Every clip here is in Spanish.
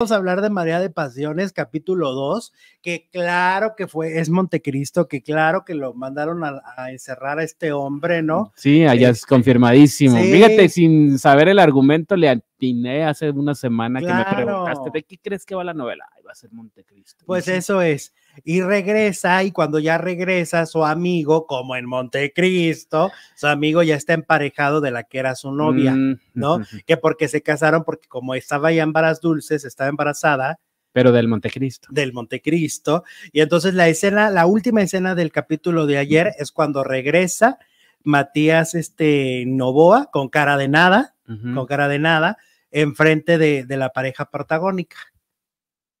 Vamos a hablar de María de Pasiones, capítulo 2, que claro que fue, es Montecristo, que claro que lo mandaron a, encerrar a este hombre, ¿no? Sí, allá es este, confirmadísimo. Fíjate, sin saber el argumento, le atiné hace una semana que me preguntaste, ¿de qué crees que va la novela? Ay, va a ser Montecristo. Pues eso es y regresa y cuando ya regresa su amigo, como en Montecristo, su amigo ya está emparejado de la que era su novia, mm, ¿no? que porque se casaron, porque como estaba ya en varas dulces, estaba embarazada, pero del Montecristo. Del Montecristo. Y entonces la escena, la última escena del capítulo de ayer es cuando regresa Matías este, Novoa con cara de nada, con cara de nada, enfrente de, de la pareja protagónica.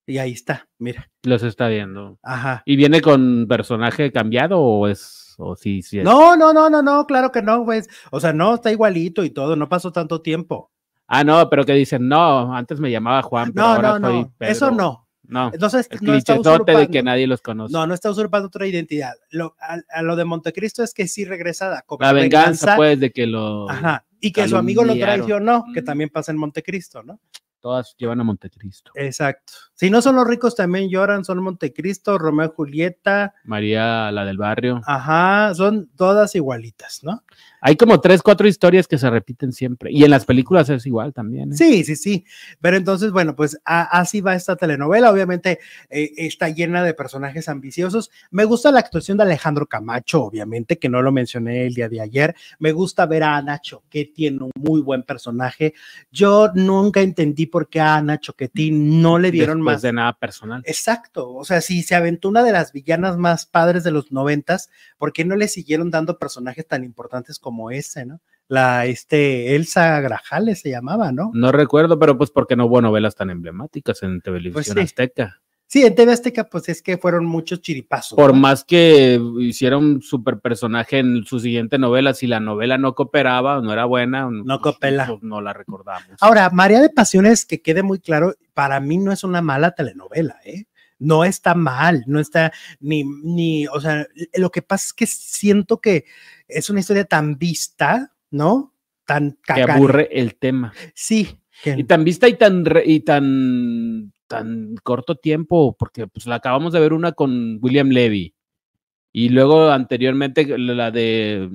Y ahí está, mira. Los está viendo. Ajá. ¿Y viene con personaje cambiado o es.? O sí, sí No, no, no, no, no, claro que no, pues. O sea, no, está igualito y todo, no pasó tanto tiempo. Ah, no, pero que dicen, no, antes me llamaba Juan, pero no, no, no. Eso no. No, Entonces, no está usurpando, de que nadie los conoce. No, no está usurpando otra identidad. a, lo de Montecristo es que sí regresada. la venganza, pues, de que lo. Ajá. Y que su amigo lo traicionó, no, que mm. también pasa en Montecristo, ¿no? Todas llevan a Montecristo. Exacto. Si no son los ricos, también lloran, son Montecristo, Romeo y Julieta. María, la del barrio. Ajá, son todas igualitas, ¿no? Hay como tres, cuatro historias que se repiten siempre. Y en las películas es igual también. ¿eh? Sí, sí, sí. Pero entonces, bueno, pues así va esta telenovela. Obviamente eh, está llena de personajes ambiciosos. Me gusta la actuación de Alejandro Camacho, obviamente, que no lo mencioné el día de ayer. Me gusta ver a Ana que tiene un muy buen personaje. Yo nunca entendí por qué a Ana Choquetti no le dieron de nada personal. Exacto, o sea, si se aventó una de las villanas más padres de los noventas, ¿por qué no le siguieron dando personajes tan importantes como ese, no? La, este, Elsa Grajales se llamaba, ¿no? No recuerdo, pero pues porque no hubo novelas tan emblemáticas en pues Televisión Azteca. Sí, en TV Azteca, pues es que fueron muchos chiripazos. Por más que hicieron un super personaje en su siguiente novela, si la novela no cooperaba, no era buena, no pues, pues, no la recordamos. Ahora, María de Pasiones, que quede muy claro, para mí no es una mala telenovela, ¿eh? No está mal, no está ni, ni, o sea, lo que pasa es que siento que es una historia tan vista, ¿no? Tan cagada. Que aburre el tema. Sí, Y tan vista y tan, y tan tan corto tiempo, porque pues la acabamos de ver una con William Levy y luego anteriormente la de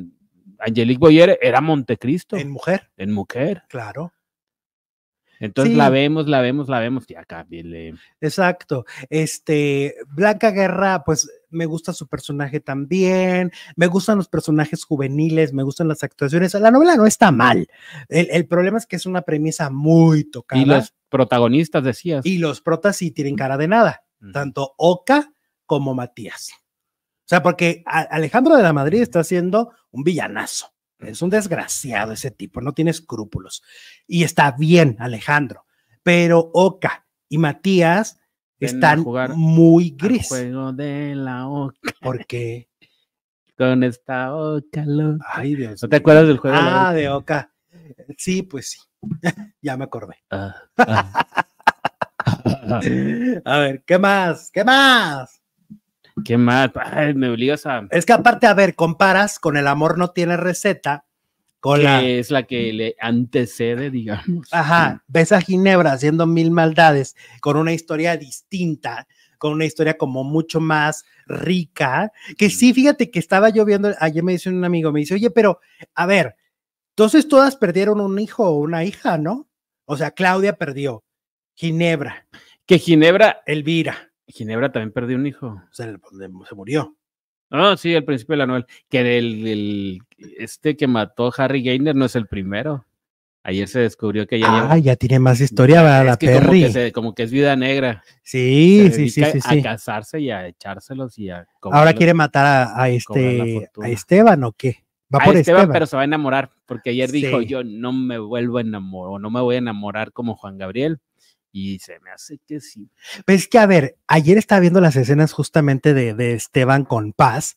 Angelique Boyer era Montecristo. En mujer. En mujer. Claro. Entonces la vemos, la vemos, la vemos, ya viene. Exacto. Este, Blanca Guerra, pues me gusta su personaje también, me gustan los personajes juveniles, me gustan las actuaciones. La novela no está mal. El, problema es que es una premisa muy tocada. Y los protagonistas, decías. Y los protas sí tienen cara de nada, tanto Oca como Matías. O sea, porque Alejandro de la Madrid está haciendo un villanazo. Es un desgraciado ese tipo, no tiene escrúpulos. Y está bien, Alejandro. Pero Oca y Matías están muy gris. ¿Por qué? Con esta Oca, Ay, Dios. ¿No te acuerdas del juego? de, Oca? Ah, sí, pues sí. ya me acordé. Ah, ah. A ver, ¿qué más? ¿Qué más? Qué mal, me obligas a. Es que aparte, a ver, comparas con El amor no tiene receta, con que es la que le antecede, digamos. Ajá, ves a Ginebra haciendo mil maldades con una historia distinta, con una historia como mucho más rica, que sí, fíjate que estaba yo viendo, ayer me dice un amigo, me dice, oye, pero a ver, entonces todas perdieron un hijo o una hija, ¿no? O sea, Claudia perdió, Ginebra. Que Ginebra... Elvira. Ginebra también perdió un hijo. Se, se murió. No, ah, sí, al principio de la novela. Que el, este que mató Harry Gainer no es el primero. Ayer se descubrió que ya. Ah, ya tiene más mm, historia, ¿verdad, la Perry. Como que, es vida negra. Sí, sí, sí, sí, A casarse y a echárselos y a. Ahora quiere matar a, este, a Esteban o qué? Va a Esteban, pero se va a enamorar, porque ayer dijo yo no me vuelvo a enamorar o no me voy a enamorar como Juan Gabriel. Y se me hace que sí. Pero pues es que, a ver, ayer estaba viendo las escenas justamente de, de Esteban con Paz.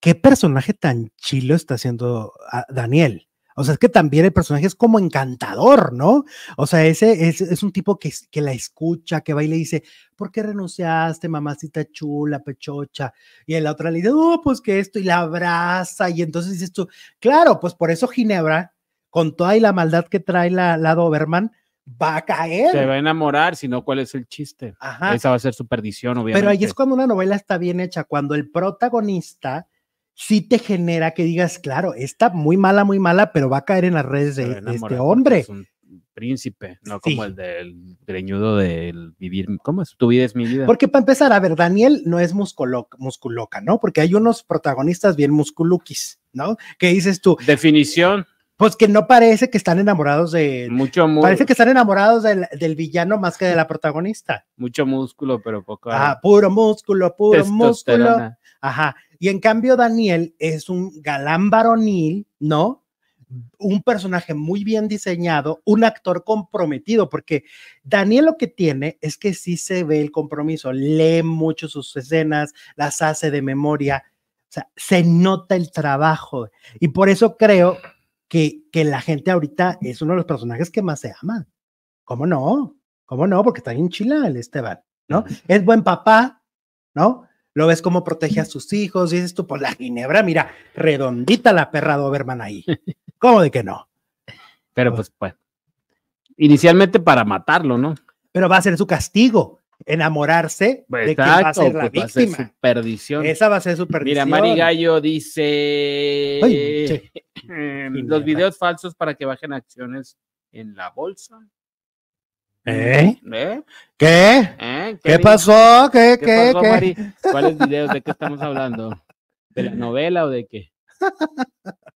¿Qué personaje tan chilo está haciendo ah, Daniel? O sea, es que también el personaje es como encantador, ¿no? O sea, ese es, un tipo que, que, la escucha, que va y le dice, ¿por qué renunciaste, mamacita chula, pechocha? Y la otra le dice, oh, pues que esto, y la abraza. Y entonces dices claro, pues por eso Ginebra, con toda y la maldad que trae la, la Doberman, va a caer. Se va a enamorar, si no, cuál es el chiste. Esa va a ser su perdición, obviamente. Pero ahí es cuando una novela está bien hecha, cuando el protagonista sí te genera que digas, claro, está muy mala, muy mala, pero va a caer en las redes de, este hombre. Es un príncipe, no como el del greñudo del vivir, ¿cómo es? Tu vida es mi vida. Porque para empezar, a ver, Daniel no es musculoca, ¿no? Porque hay unos protagonistas bien musculuquis, ¿no? ¿Qué dices tú. Definición pues que no parece que están enamorados de... Mucho Parece que están enamorados del, villano más que de la protagonista. Mucho músculo, pero poco... Ah, puro músculo, puro músculo. Ajá. Y en cambio Daniel es un galán varonil, ¿no? Un personaje muy bien diseñado, un actor comprometido, porque Daniel lo que tiene es que sí se ve el compromiso, lee mucho sus escenas, las hace de memoria, o sea, se nota el trabajo. Y por eso creo que, la gente ahorita es uno de los personajes que más se ama. ¿Cómo no? ¿Cómo no? Porque está bien chila el Esteban, ¿no? Es buen papá, ¿no? Lo ves cómo protege a sus hijos, y dices tú, pues la ginebra, mira, redondita la perra Doberman ahí. ¿Cómo de que no? Pero pues, pues, pues, inicialmente para matarlo, ¿no? Pero va a ser su castigo enamorarse de que pues va a ser la víctima. perdición. Esa va a ser su perdición. Mira, Mari Gallo dice los videos falsos para que bajen acciones en la bolsa. ¿Eh? ¿Eh? ¿Eh? ¿Qué? ¿Qué, pasó? ¿Qué, qué, qué, ¿Cuáles videos? ¿De qué estamos hablando? ¿De la novela o de qué?